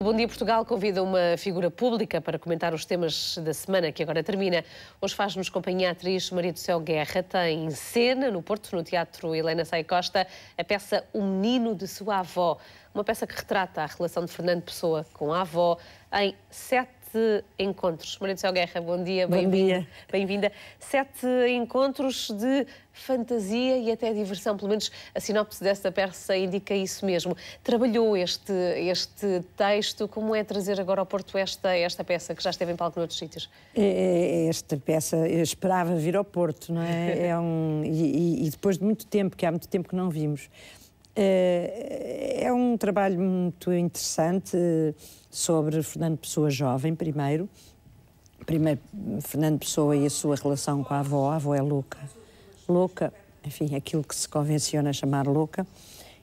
Bom dia, Portugal convida uma figura pública para comentar os temas da semana que agora termina. Hoje faz-nos companhia a atriz Maria do Céu Guerra. Tem cena no Porto, no Teatro Helena Sai Costa, a peça O Menino de Sua Avó, uma peça que retrata a relação de Fernando Pessoa com a avó em sete sete encontros. Maria do Céu Guerra, bom dia, bem-vinda. Bem-vinda. Sete encontros de fantasia e até diversão, pelo menos a sinopse desta peça indica isso mesmo. Trabalhou este, este texto, como é trazer agora ao Porto esta, esta peça que já esteve em palco noutros sítios? É, é, é esta peça, eu esperava vir ao Porto, não é? é um, e, e depois de muito tempo, que há muito tempo que não vimos. É trabalho muito interessante eh, sobre Fernando Pessoa jovem, primeiro. Primeiro, Fernando Pessoa e a sua relação com a avó. A avó é louca. Louca, enfim, aquilo que se convenciona chamar louca.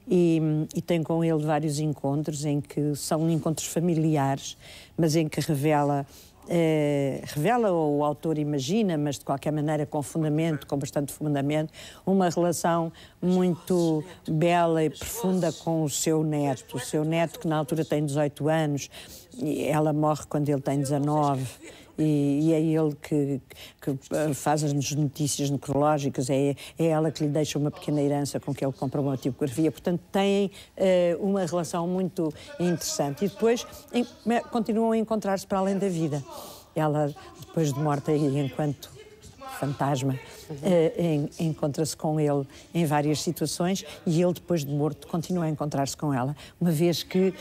E, e, tem com ele vários encontros em que são encontros familiares, mas em que revela eh, revela, ou o autor imagina, mas de qualquer maneira com fundamento, com bastante fundamento, uma relação muito bela e profunda com o seu neto. O seu neto, que na altura tem 18 anos, ela morre quando ele tem 19 e, e é ele que, que eh, faz as notícias necrológicas, é, é ela que lhe deixa uma pequena herança com que ele compra uma tipografia. Portanto, têm uh, uma relação muito interessante. E depois em, continuam a encontrar-se para além da vida. Ela, depois de morta e enquanto fantasma, uhum. uh, encontra-se com ele em várias situações e ele, depois de morto, continua a encontrar-se com ela, uma vez que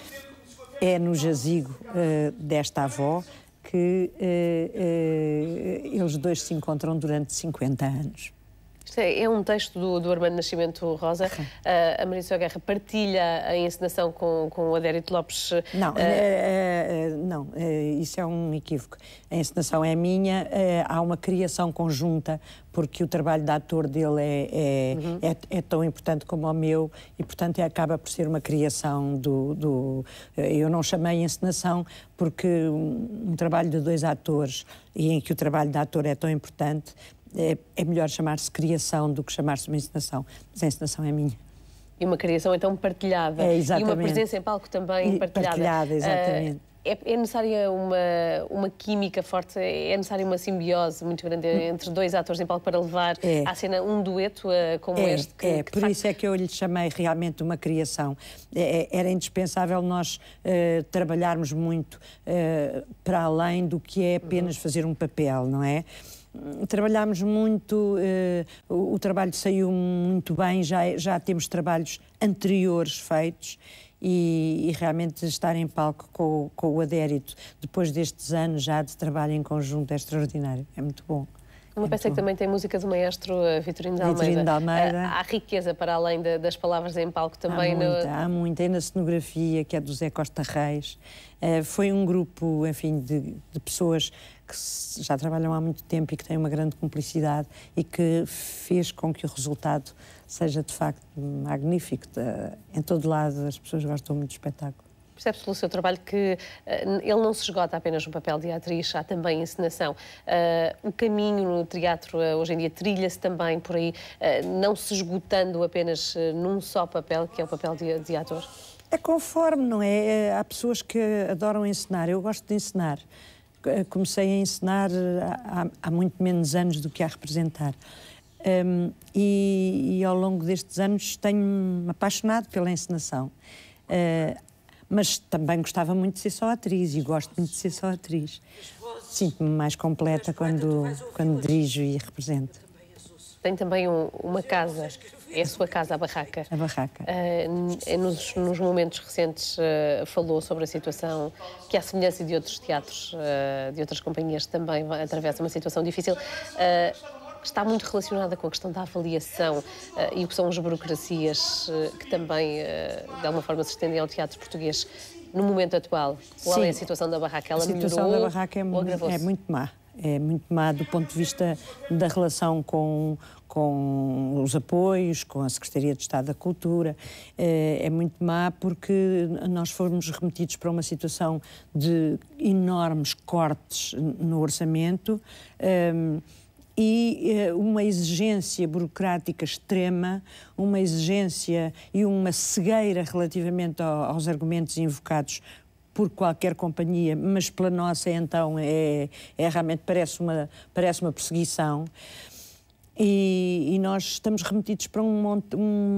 é no jazigo uh, desta avó que uh, uh, eles dois se encontram durante 50 anos. Este é, é um texto do, do Armando Nascimento Rosa. Uh, a Marisa Guerra partilha a encenação com, com o Adérito Lopes. Não, uh... não isso é um equívoco. A encenação é minha, há uma criação conjunta, porque o trabalho de ator dele é, uhum. é, tão importante como o meu e, portanto, acaba por ser uma criação do. do eu não chamei encenação porque um, um trabalho de dois atores e em que o trabalho de ator é tão importante é, é melhor chamar-se criação do que chamar-se uma encenação, mas a encenação é minha. E uma criação então partilhada. É, exatamente. E uma presença em palco também partilhada. Partilhada, ah, exatamente. Uh, é, necessária uma, uma química forte, é necessária uma simbiose muito grande hum. entre dois atores em palco para levar é. à cena um dueto uh, como é, este. Que, é, que por facto... isso é que eu lhe chamei realmente uma criação. É, é, era indispensável nós uh, trabalharmos muito eh, para além do que é uhum. apenas uhum. fazer um papel, não é? trabalhámos muito, uh, o, o, trabalho saiu muito bem, já, já temos trabalhos anteriores feitos e, e realmente estar em palco com, com o adérito depois destes anos já de trabalho em conjunto é extraordinário, é muito bom. Uma peça que também tem música do maestro eh, Vitorino de Almeida. Vitorino de Almeida. Há, eh, há riqueza para além de, das palavras em palco também. Há muita, no... há muita. E na cenografia, que é do Zé Costa Reis. Eh, foi um grupo, enfim, de, de pessoas que já trabalham há muito tempo e que têm uma grande cumplicidade e que fez com que o resultado seja, de facto, magnífico. Em todo lado, as pessoas gostam muito do espetáculo. Percebe-se pelo seu trabalho que uh, ele não se esgota apenas no papel de atriz, há também encenação. Uh, o caminho no teatro uh, hoje em dia trilha-se também por aí, não se esgotando apenas num só papel, que é o papel de, de ator? É conforme, não é? Há pessoas que adoram encenar, eu gosto de encenar. Comecei a encenar há, há muito menos anos do que a representar. Um, ehm, e, e, ao longo destes anos tenho-me apaixonado pela encenação. Uh, mas também gostava muito de ser só atriz e gosto muito de ser só atriz. Sinto-me mais completa quando, quando dirijo e represento. Tem também um, uma casa, é a sua casa, a barraca. A barraca. Uh, nos, nos, momentos recentes uh, falou sobre a situação que, à semelhança de outros teatros, uh, de outras companhias, também atravessa uma situação difícil. Uh, está muito relacionada com a questão da avaliação uh, e o que são as burocracias uh, que também, uh, de alguma forma, se estendem ao teatro português no momento atual. Qual Sim. é a situação da barraca? Ela a situação melhorou, da barraca é, muito, é muito má. É muito má do ponto de vista da relação com, com os apoios, com a Secretaria de Estado da Cultura. É, é muito má porque nós fomos remetidos para uma situação de enormes cortes no orçamento. Ehm, e eh, uma exigência burocrática extrema, uma exigência e uma cegueira relativamente aos argumentos invocados por qualquer companhia, mas pela nossa então é, é realmente parece uma parece uma perseguição. E, e, nós estamos remetidos para um,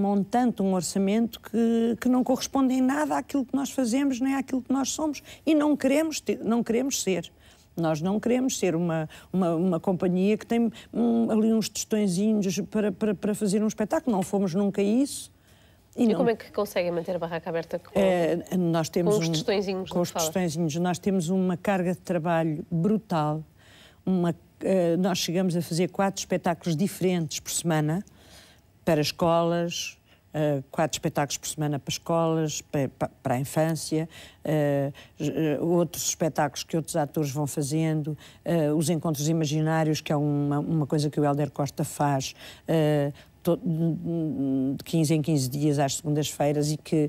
montante, um orçamento que, que não corresponde em nada àquilo que nós fazemos, nem àquilo que nós somos e não queremos, ter, não queremos ser. Nós não queremos ser uma, uma, uma companhia que tem um, ali uns tostõezinhos para, para, para fazer um espetáculo. Não fomos nunca isso. E, e como é que conseguem manter a barraca aberta com, é, nós temos com os um, tostõezinhos? Com os tostõezinhos. Nós temos uma carga de trabalho brutal. Uma, uh, nós chegamos a fazer quatro espetáculos diferentes por semana para escolas, eh, quatro espetáculos por semana para escolas, para, para a infância, uh, outros espetáculos que outros atores vão fazendo, os encontros imaginários, que é uma, uma coisa que o Helder Costa faz de 15 em 15 dias às segundas-feiras e que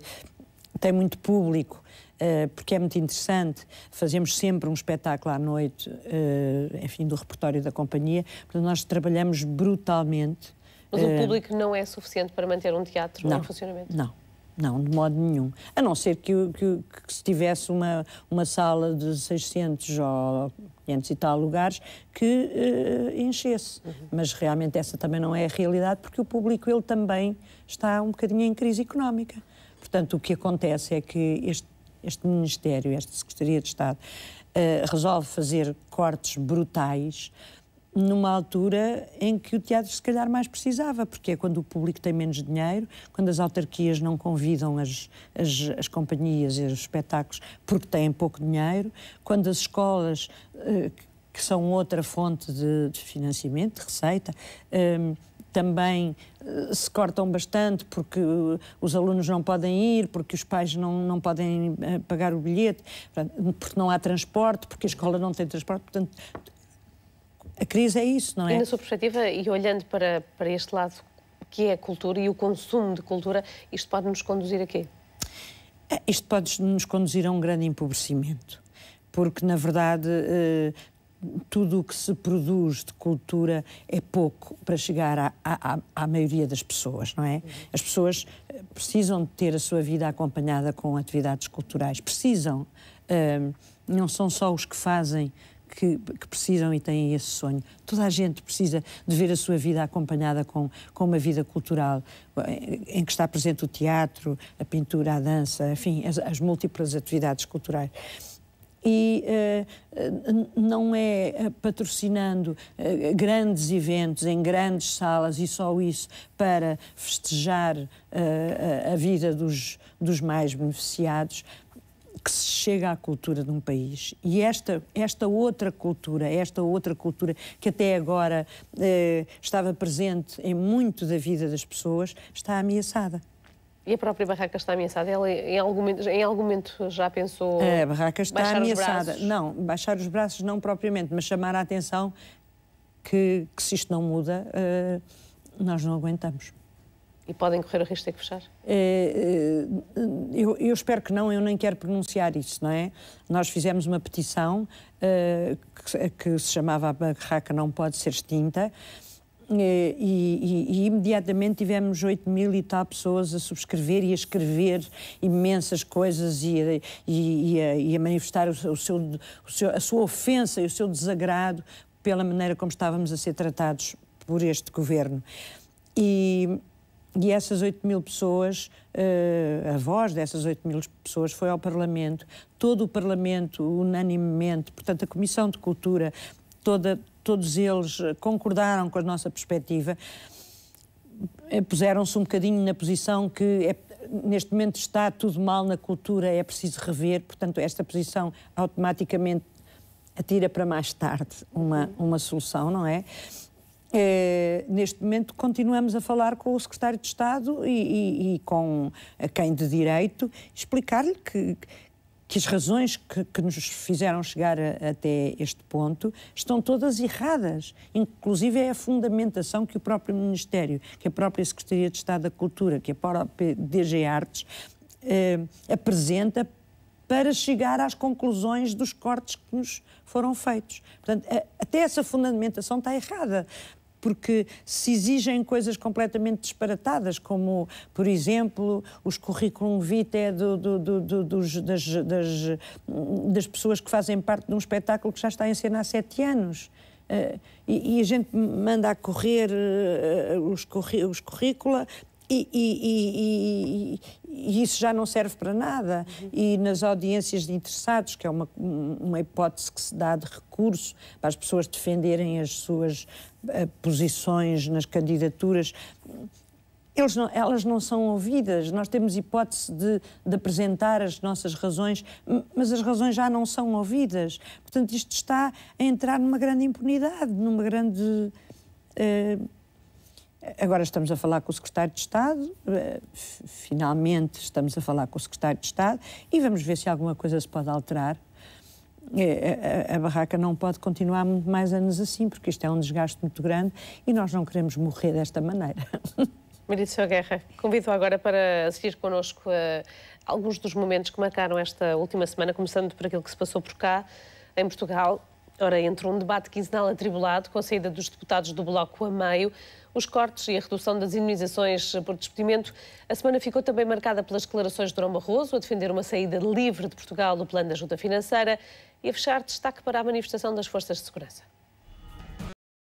tem muito público. porque é muito interessante, fazemos sempre um espetáculo à noite, enfim, do repertório da companhia. Portanto, nós trabalhamos brutalmente mas o eh, público não é suficiente para manter um teatro não, em funcionamento? Não. Não, de modo nenhum. A não ser que, que, que, se tivesse uma, uma sala de 600 ou 500 e tal lugares que uh, enchesse. Uhum. Mas realmente essa também não é a realidade, porque o público ele também está um bocadinho em crise económica. Portanto, o que acontece é que este, este Ministério, esta Secretaria de Estado, uh, resolve fazer cortes brutais numa altura em que o teatro se calhar mais precisava, porque é quando o público tem menos dinheiro, quando as autarquias não convidam as, as, as companhias e os espetáculos porque têm pouco dinheiro, quando as escolas, eh, que são outra fonte de, de financiamento, de receita, ehm, também eh, se cortam bastante porque eh, os alunos não podem ir, porque os pais não, não podem pagar o bilhete, porque não há transporte, porque a escola não tem transporte. Portanto, a crise é isso, não é? E na sua perspectiva, e olhando para, para este lado que é a cultura e o consumo de cultura, isto pode nos conduzir a quê? É, isto pode nos conduzir a um grande empobrecimento, porque, na verdade, eh, tudo o que se produz de cultura é pouco para chegar à, à, à, maioria das pessoas, não é? Uhum. As pessoas eh, precisam de ter a sua vida acompanhada com atividades culturais, precisam. Eh, não são só os que fazem que, que, precisam e têm esse sonho. Toda a gente precisa de ver a sua vida acompanhada com, com uma vida cultural, em, que está presente o teatro, a pintura, a dança, enfim, as, as múltiplas atividades culturais e uh, não é eh, patrocinando uh, grandes eventos em grandes salas e só isso para festejar uh, a vida dos, dos mais beneficiados, que se chega à cultura de um país. E esta, esta outra cultura, esta outra cultura que até agora eh, estava presente em muito da vida das pessoas, está ameaçada. E a própria barraca está ameaçada? Ela em algum momento, em algum momento já pensou. A barraca está ameaçada. Não, baixar os braços não propriamente, mas chamar a atenção que, que se isto não muda, eh, nós não aguentamos. E podem correr o risco de ter que fechar? É, é, eu, eu, espero que não, eu nem quero pronunciar isso, não é? Nós fizemos uma petição uh, que, que, se chamava A Barraca Não Pode Ser Extinta. Eh, e, e, e, imediatamente tivemos 8 mil e tal pessoas a subscrever e a escrever imensas coisas e a, e, a, e a manifestar o, o, seu, o seu, a sua ofensa e o seu desagrado pela maneira como estávamos a ser tratados por este governo. E e essas 8 mil pessoas, eh, a voz dessas 8 mil pessoas foi ao Parlamento, todo o Parlamento unanimemente, portanto, a Comissão de Cultura, toda, todos eles concordaram com a nossa perspectiva, eh, puseram-se um bocadinho na posição que é, neste momento está tudo mal na cultura, é preciso rever, portanto, esta posição automaticamente atira para mais tarde uma, uma solução, não é? Eh, neste momento continuamos a falar com o Secretário de Estado e, e, e com quem de direito, explicar-lhe que, que as razões que, que nos fizeram chegar a, até este ponto estão todas erradas. Inclusive é a fundamentação que o próprio Ministério, que a própria Secretaria de Estado da Cultura, que a própria DG Artes eh, apresenta para chegar às conclusões dos cortes que nos foram feitos. Portanto, até essa fundamentação está errada porque se exigem coisas completamente disparatadas, como, por exemplo, os currículos vitae é do, do, do, dos, das, das, das pessoas que fazem parte de um espetáculo que já está em cena há sete anos. Uh, e, e, a gente manda a correr uh, os, currículos os currícula e, e, e, isso já não serve para nada. Uhum. E nas audiências de interessados, que é uma, uma hipótese que se dá de recurso para as pessoas defenderem as suas eh, posições, nas candidaturas. Não, elas não são ouvidas. Nós temos hipótese de, de, apresentar as nossas razões, mas as razões já não são ouvidas. Portanto, isto está a entrar numa grande impunidade, numa grande. Eh, agora estamos a falar com o secretário de Estado, eh, finalmente estamos a falar com o secretário de Estado, e vamos ver se alguma coisa se pode alterar a, é, é, é, a barraca não pode continuar muito mais anos assim, porque isto é um desgaste muito grande e nós não queremos morrer desta maneira. Maria de Guerra, convido agora para assistir connosco a eh, alguns dos momentos que marcaram esta última semana, começando por aquilo que se passou por cá, em Portugal. Ora, entre um debate quinzenal atribulado, com a saída dos deputados do Bloco a meio, os cortes e a redução das imunizações por despedimento, a semana ficou também marcada pelas declarações de Durão Barroso a defender uma saída livre de Portugal do plano de ajuda financeira e a fechar, destaque para a manifestação das forças de segurança.